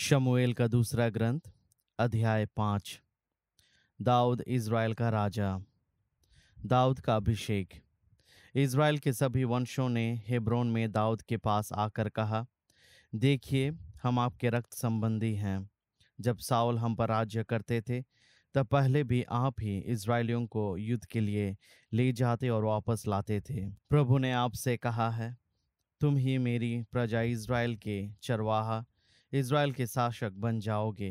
शमुएल का दूसरा ग्रंथ अध्याय पाँच दाऊद इज़राइल का राजा दाऊद का अभिषेक इज़राइल के सभी वंशों ने हेब्रोन में दाऊद के पास आकर कहा देखिए हम आपके रक्त संबंधी हैं जब साउल हम पर राज्य करते थे तब पहले भी आप ही इसराइलियों को युद्ध के लिए ले जाते और वापस लाते थे प्रभु ने आपसे कहा है तुम ही मेरी प्रजा इसराइल के चरवाहा इसराइल के शासक बन जाओगे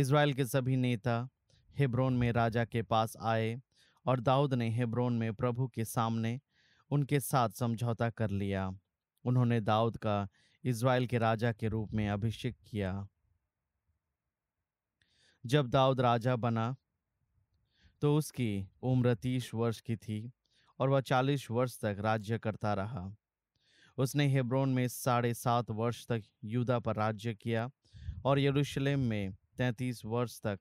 इसराइल के सभी नेता हेब्रोन में राजा के पास आए और दाऊद ने हेब्रोन में प्रभु के सामने उनके साथ समझौता कर लिया उन्होंने दाऊद का इसराइल के राजा के रूप में अभिषेक किया जब दाऊद राजा बना तो उसकी उम्र तीस वर्ष की थी और वह चालीस वर्ष तक राज्य करता रहा उसने हेब्रोन में साढ़े सात वर्ष तक यूदा पर राज्य किया और यरूशलेम में तैंतीस वर्ष तक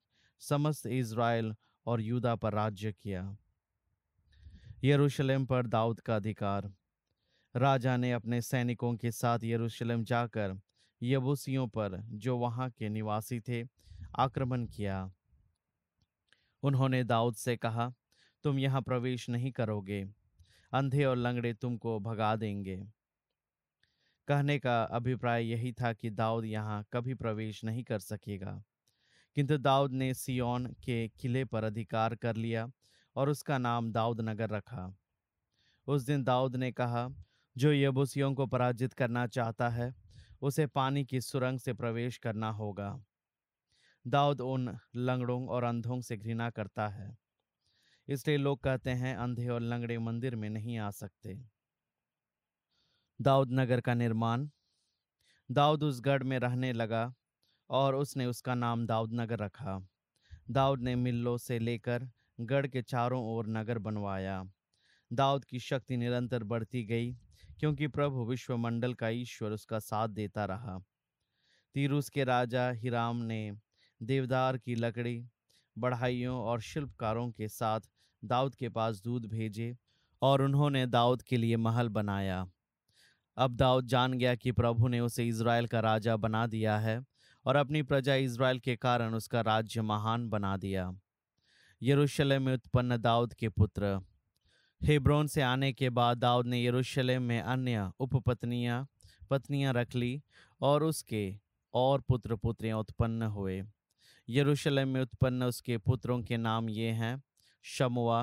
समस्त इज़राइल और यूदा पर राज्य किया यरूशलेम पर दाऊद का अधिकार राजा ने अपने सैनिकों के साथ यरूशलेम जाकर यबूसियों पर जो वहां के निवासी थे आक्रमण किया उन्होंने दाऊद से कहा तुम यहाँ प्रवेश नहीं करोगे अंधे और लंगड़े तुमको भगा देंगे कहने का अभिप्राय यही था कि दाऊद यहाँ कभी प्रवेश नहीं कर सकेगा किंतु दाऊद ने सियोन के किले पर अधिकार कर लिया और उसका नाम दाऊद नगर रखा उस दिन दाऊद ने कहा जो यबूसियों को पराजित करना चाहता है उसे पानी की सुरंग से प्रवेश करना होगा दाऊद उन लंगड़ों और अंधों से घृणा करता है इसलिए लोग कहते हैं अंधे और लंगड़े मंदिर में नहीं आ सकते दाऊद नगर का निर्माण दाऊद उस गढ़ में रहने लगा और उसने उसका नाम दाऊद नगर रखा दाऊद ने मिल्लों से लेकर गढ़ के चारों ओर नगर बनवाया दाऊद की शक्ति निरंतर बढ़ती गई क्योंकि प्रभु विश्वमंडल का ईश्वर उसका साथ देता रहा तीरुस के राजा हिराम ने देवदार की लकड़ी बढ़ाइयों और शिल्पकारों के साथ दाऊद के पास दूध भेजे और उन्होंने दाऊद के लिए महल बनाया अब दाऊद जान गया कि प्रभु ने उसे इसराइल का राजा बना दिया है और अपनी प्रजा इसराइल के कारण उसका राज्य महान बना दिया यरूशलेम में उत्पन्न दाऊद के पुत्र हेब्रोन से आने के बाद दाऊद ने यरूशलेम में अन्य उपपत्नियां पत्नियां रख ली और उसके और पुत्र पुत्रियां उत्पन्न हुए यरूशलेम में उत्पन्न उसके पुत्रों के नाम ये हैं शमुआ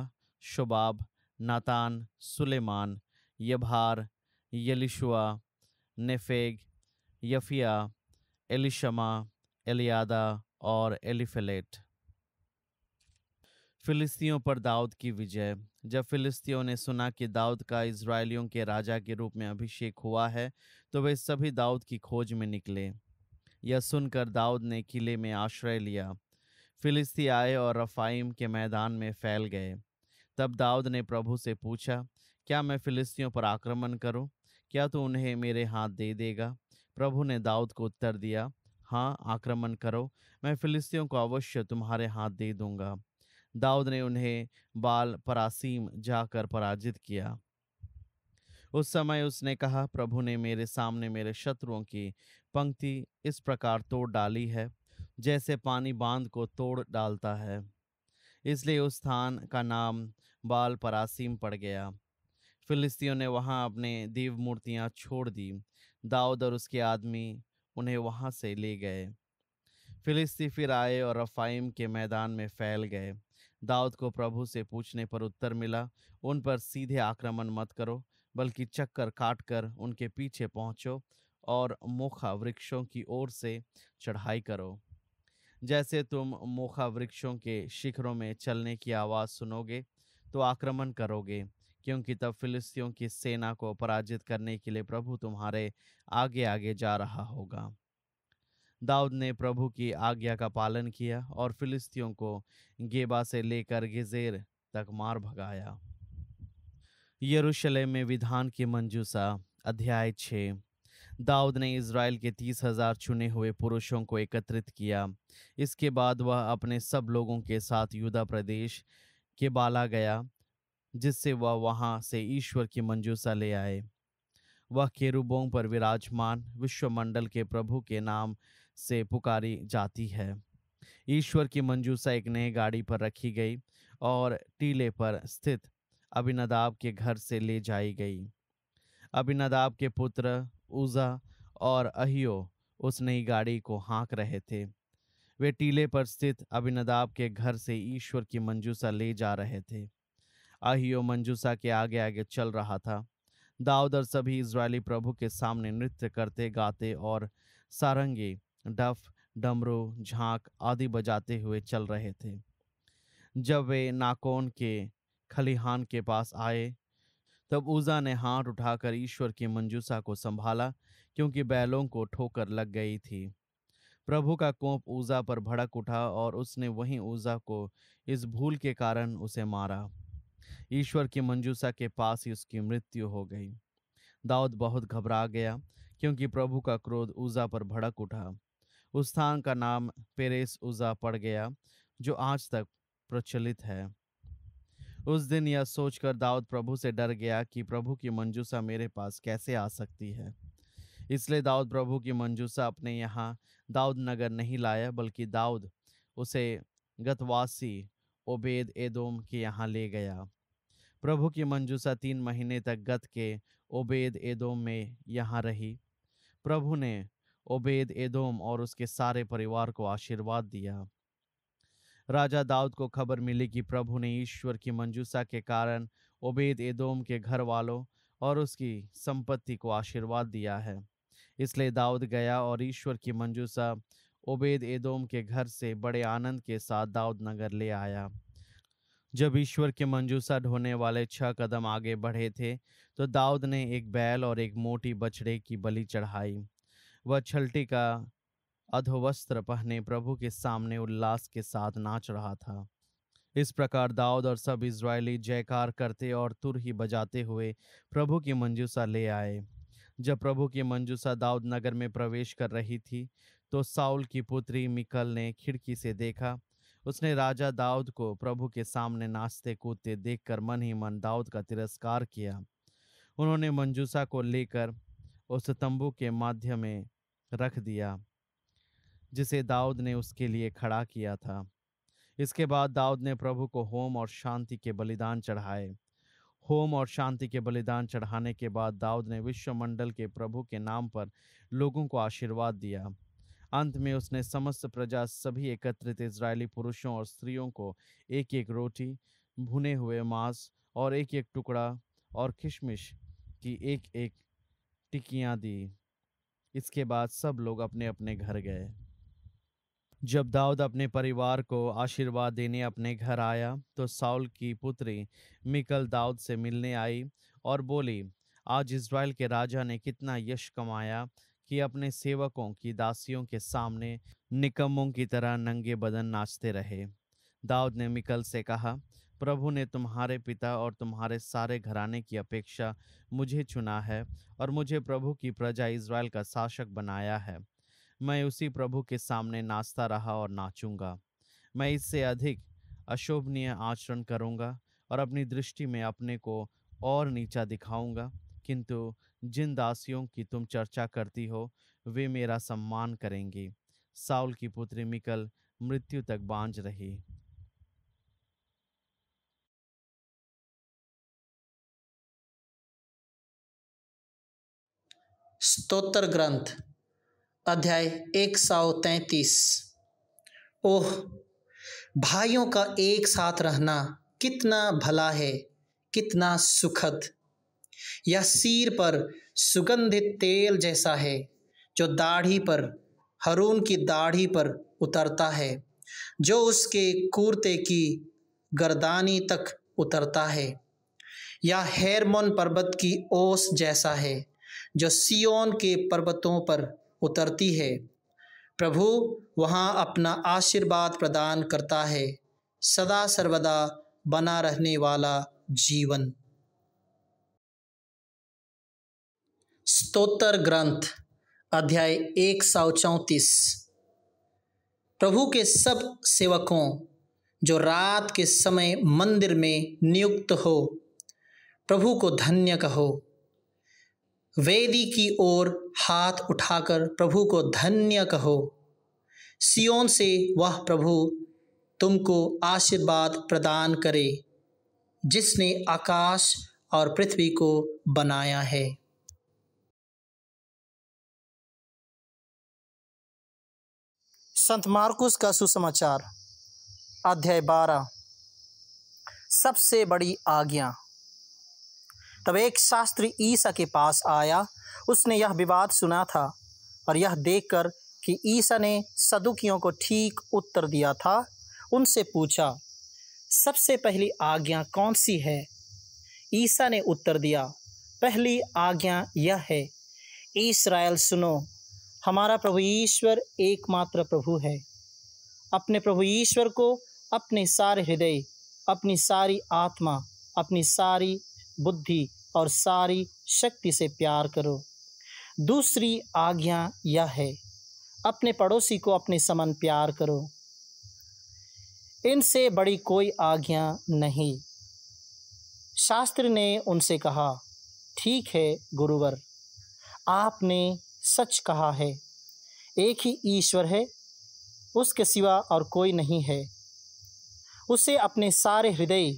शुबाब नातान सुलेमान यभार यलिशुआ नेफेग यफिया एलिशमा एलियादा और एलिफेलेट फिलिस्तियों पर दाऊद की विजय जब फिलिस्तियों ने सुना कि दाऊद का इसराइलियों के राजा के रूप में अभिषेक हुआ है तो वे सभी दाऊद की खोज में निकले यह सुनकर दाऊद ने किले में आश्रय लिया फिलिस्ती आए और रफ़ाइम के मैदान में फैल गए तब दाऊद ने प्रभु से पूछा क्या मैं फिलिस्तियों पर आक्रमण करूं? क्या तू उन्हें मेरे हाथ दे देगा प्रभु ने दाऊद को उत्तर दिया हाँ आक्रमण करो मैं फिलिस्तियों को अवश्य तुम्हारे हाथ दे दूंगा दाऊद ने उन्हें बाल परासीम जाकर पराजित किया उस समय उसने कहा प्रभु ने मेरे सामने मेरे शत्रुओं की पंक्ति इस प्रकार तोड़ डाली है जैसे पानी बांध को तोड़ डालता है इसलिए उस स्थान का नाम बाल परासीम पड़ गया फिलिस्तियों ने वहाँ अपने देव मूर्तियाँ छोड़ दी दाऊद और उसके आदमी उन्हें वहाँ से ले गए फिलिस्ती फिर आए और रफ़ाइम के मैदान में फैल गए दाऊद को प्रभु से पूछने पर उत्तर मिला उन पर सीधे आक्रमण मत करो बल्कि चक्कर काट कर उनके पीछे पहुँचो और मोखा वृक्षों की ओर से चढ़ाई करो जैसे तुम मोखा वृक्षों के शिखरों में चलने की आवाज़ सुनोगे तो आक्रमण करोगे क्योंकि तब फिलिस्तियों की सेना को पराजित करने के लिए प्रभु तुम्हारे आगे आगे जा रहा होगा दाऊद ने प्रभु की आज्ञा का पालन किया और फिलिस्तियों को गेबा से लेकर गिजेर तक मार भगाया यरूशलेम में विधान की मंजूसा अध्याय छः दाऊद ने इसराइल के तीस हजार चुने हुए पुरुषों को एकत्रित किया इसके बाद वह अपने सब लोगों के साथ युदा प्रदेश के बाला गया जिससे वह वहां से ईश्वर की मंजूसा ले आए वह केरुबों पर विराजमान विश्वमंडल के प्रभु के नाम से पुकारी जाती है ईश्वर की मंजूसा एक नई गाड़ी पर रखी गई और टीले पर स्थित अभिनदाब के घर से ले जाई गई अभिनदाब के पुत्र ऊजा और अहियो उस नई गाड़ी को हाँक रहे थे वे टीले पर स्थित अभिनदाब के घर से ईश्वर की मंजूसा ले जा रहे थे अहियो मंजूसा के आगे आगे चल रहा था दाऊदर सभी इसराइली प्रभु के सामने नृत्य करते गाते और सारंगे डफ डमरू झांक आदि बजाते हुए चल रहे थे जब वे नाकोन के खलिहान के पास आए तब ऊजा ने हाथ उठाकर ईश्वर की मंजूसा को संभाला क्योंकि बैलों को ठोकर लग गई थी प्रभु का कोप ऊजा पर भड़क उठा और उसने वहीं ऊजा को इस भूल के कारण उसे मारा ईश्वर की मंजूसा के पास ही उसकी मृत्यु हो गई दाऊद बहुत घबरा गया क्योंकि प्रभु का क्रोध ऊजा पर भड़क उठा उस स्थान का नाम पेरेस ऊजा पड़ गया जो आज तक प्रचलित है उस दिन यह सोचकर दाऊद प्रभु से डर गया कि प्रभु की मंजूसा मेरे पास कैसे आ सकती है इसलिए दाऊद प्रभु की मंजूसा अपने यहाँ दाऊद नगर नहीं लाया बल्कि दाऊद उसे गतवासी ओबेद एदोम के यहाँ ले गया प्रभु की मंजूसा तीन महीने तक गत के ओबेद एदोम में यहाँ रही प्रभु ने ओबेद एदोम और उसके सारे परिवार को आशीर्वाद दिया राजा दाऊद को खबर मिली कि प्रभु ने ईश्वर की मंजूसा के कारण ओबेद एदोम के घर वालों और उसकी संपत्ति को आशीर्वाद दिया है इसलिए दाऊद गया और ईश्वर की मंजूसा ओबेद एदोम के घर से बड़े आनंद के साथ दाऊद नगर ले आया जब ईश्वर के मंजूसा ढोने वाले छह कदम आगे बढ़े थे तो दाऊद ने एक बैल और एक मोटी बछड़े की बलि चढ़ाई वह छलटी का अधोवस्त्र पहने प्रभु के सामने उल्लास के साथ नाच रहा था इस प्रकार दाऊद और सब इसराइली जयकार करते और तुरही बजाते हुए प्रभु की मंजूसा ले आए जब प्रभु की मंजूसा दाऊद नगर में प्रवेश कर रही थी तो साउल की पुत्री मिकल ने खिड़की से देखा उसने राजा दाऊद को प्रभु के सामने नाचते कूदते देखकर मन ही मन दाऊद का तिरस्कार किया उन्होंने मंजूसा को लेकर उस तंबू के माध्यम में रख दिया जिसे दाऊद ने उसके लिए खड़ा किया था इसके बाद दाऊद ने प्रभु को होम और शांति के बलिदान चढ़ाए होम और शांति के बलिदान चढ़ाने के बाद दाऊद ने विश्वमंडल के प्रभु के नाम पर लोगों को आशीर्वाद दिया अंत में उसने समस्त प्रजा सभी एकत्रित इसराइली पुरुषों और स्त्रियों को एक एक रोटी भुने हुए मांस और एक एक टुकड़ा और किशमिश की एक एक टिकियाँ दी इसके बाद सब लोग अपने अपने घर गए जब दाऊद अपने परिवार को आशीर्वाद देने अपने घर आया तो साउल की पुत्री मिकल दाऊद से मिलने आई और बोली आज इसराइल के राजा ने कितना यश कमाया कि अपने सेवकों की दासियों के सामने निकम्मों की तरह नंगे बदन नाचते रहे दाऊद ने मिकल से कहा प्रभु ने तुम्हारे पिता और तुम्हारे सारे घराने की अपेक्षा मुझे चुना है और मुझे प्रभु की प्रजा इसराइल का शासक बनाया है मैं उसी प्रभु के सामने नाचता रहा और नाचूंगा मैं इससे अधिक अशोभनीय आचरण करूंगा और अपनी दृष्टि में अपने को और नीचा दिखाऊंगा किंतु जिन दासियों की तुम चर्चा करती हो वे मेरा सम्मान करेंगी साउल की पुत्री मिकल मृत्यु तक बांझ रही स्तोत्र ग्रंथ अध्याय एक सौ तैतीस ओह भाइयों का एक साथ रहना कितना भला है कितना सुखद यह सिर पर सुगंधित तेल जैसा है जो दाढ़ी पर हरून की दाढ़ी पर उतरता है जो उसके कुर्ते की गर्दानी तक उतरता है या हेरमोन पर्वत की ओस जैसा है जो सियोन के पर्वतों पर उतरती है प्रभु वहाँ अपना आशीर्वाद प्रदान करता है सदा सर्वदा बना रहने वाला जीवन स्तोत्र ग्रंथ अध्याय एक सौ चौंतीस प्रभु के सब सेवकों जो रात के समय मंदिर में नियुक्त हो प्रभु को धन्य कहो वेदी की ओर हाथ उठाकर प्रभु को धन्य कहो सियोन से वह प्रभु तुमको आशीर्वाद प्रदान करे जिसने आकाश और पृथ्वी को बनाया है संत मार्कुस का सुसमाचार अध्याय बारह सबसे बड़ी आज्ञा तब एक शास्त्री ईसा के पास आया उसने यह विवाद सुना था और यह देखकर कि ईसा ने सदुकियों को ठीक उत्तर दिया था उनसे पूछा सबसे पहली आज्ञा कौन सी है ईसा ने उत्तर दिया पहली आज्ञा यह है इसराइल सुनो हमारा प्रभु ईश्वर एकमात्र प्रभु है अपने प्रभु ईश्वर को अपने सारे हृदय अपनी सारी आत्मा अपनी सारी बुद्धि और सारी शक्ति से प्यार करो दूसरी आज्ञा यह है अपने पड़ोसी को अपने समन प्यार करो इनसे बड़ी कोई आज्ञा नहीं शास्त्र ने उनसे कहा ठीक है गुरुवर आपने सच कहा है एक ही ईश्वर है उसके सिवा और कोई नहीं है उसे अपने सारे हृदय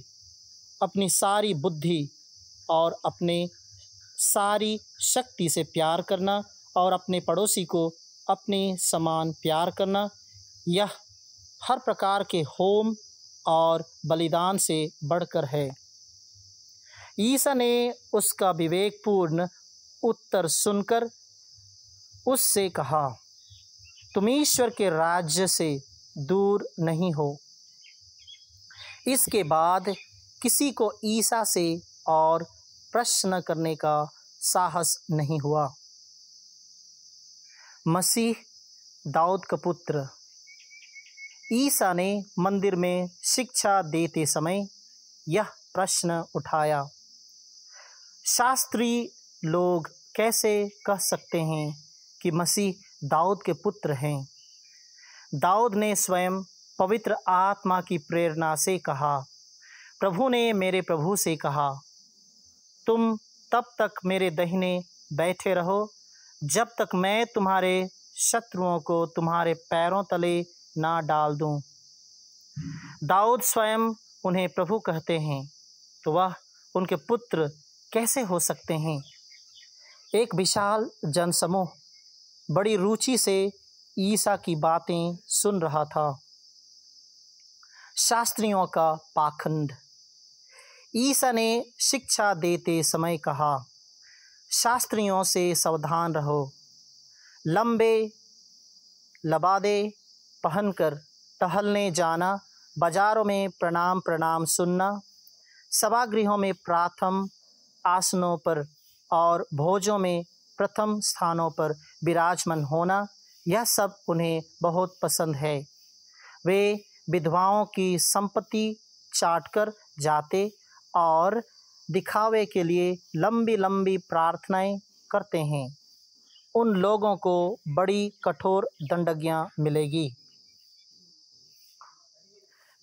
अपनी सारी बुद्धि और अपने सारी शक्ति से प्यार करना और अपने पड़ोसी को अपने समान प्यार करना यह हर प्रकार के होम और बलिदान से बढ़कर है ईसा ने उसका विवेकपूर्ण उत्तर सुनकर उससे कहा तुम ईश्वर के राज्य से दूर नहीं हो इसके बाद किसी को ईसा से और प्रश्न करने का साहस नहीं हुआ मसीह दाऊद का पुत्र ईसा ने मंदिर में शिक्षा देते समय यह प्रश्न उठाया शास्त्री लोग कैसे कह सकते हैं कि मसीह दाऊद के पुत्र हैं दाऊद ने स्वयं पवित्र आत्मा की प्रेरणा से कहा प्रभु ने मेरे प्रभु से कहा तुम तब तक मेरे दहिने बैठे रहो जब तक मैं तुम्हारे शत्रुओं को तुम्हारे पैरों तले ना डाल दूं। दाऊद स्वयं उन्हें प्रभु कहते हैं तो वह उनके पुत्र कैसे हो सकते हैं एक विशाल जनसमूह बड़ी रुचि से ईसा की बातें सुन रहा था शास्त्रियों का पाखंड ईसा ने शिक्षा देते समय कहा शास्त्रियों से सावधान रहो लंबे लबादे पहनकर टहलने जाना बाजारों में प्रणाम प्रणाम सुनना सभागृहों में प्राथम आसनों पर और भोजों में प्रथम स्थानों पर विराजमान होना यह सब उन्हें बहुत पसंद है वे विधवाओं की संपत्ति चाटकर जाते और दिखावे के लिए लंबी लंबी प्रार्थनाएं करते हैं उन लोगों को बड़ी कठोर दंडगियाँ मिलेगी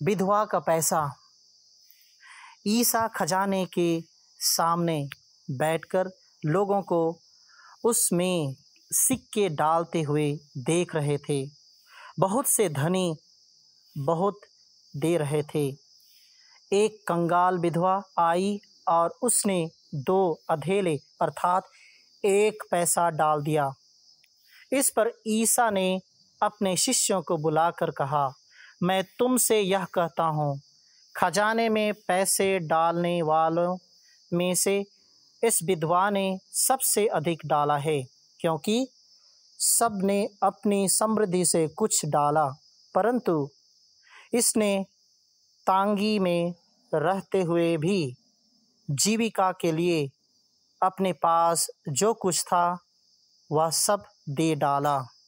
विधवा का पैसा ईसा खजाने के सामने बैठकर लोगों को उसमें सिक्के डालते हुए देख रहे थे बहुत से धनी बहुत दे रहे थे एक कंगाल विधवा आई और उसने दो अधेले अर्थात एक पैसा डाल दिया इस पर ईसा ने अपने शिष्यों को बुलाकर कहा मैं तुमसे यह कहता हूँ खजाने में पैसे डालने वालों में से इस विधवा ने सबसे अधिक डाला है क्योंकि सब ने अपनी समृद्धि से कुछ डाला परंतु इसने तांगी में रहते हुए भी जीविका के लिए अपने पास जो कुछ था वह सब दे डाला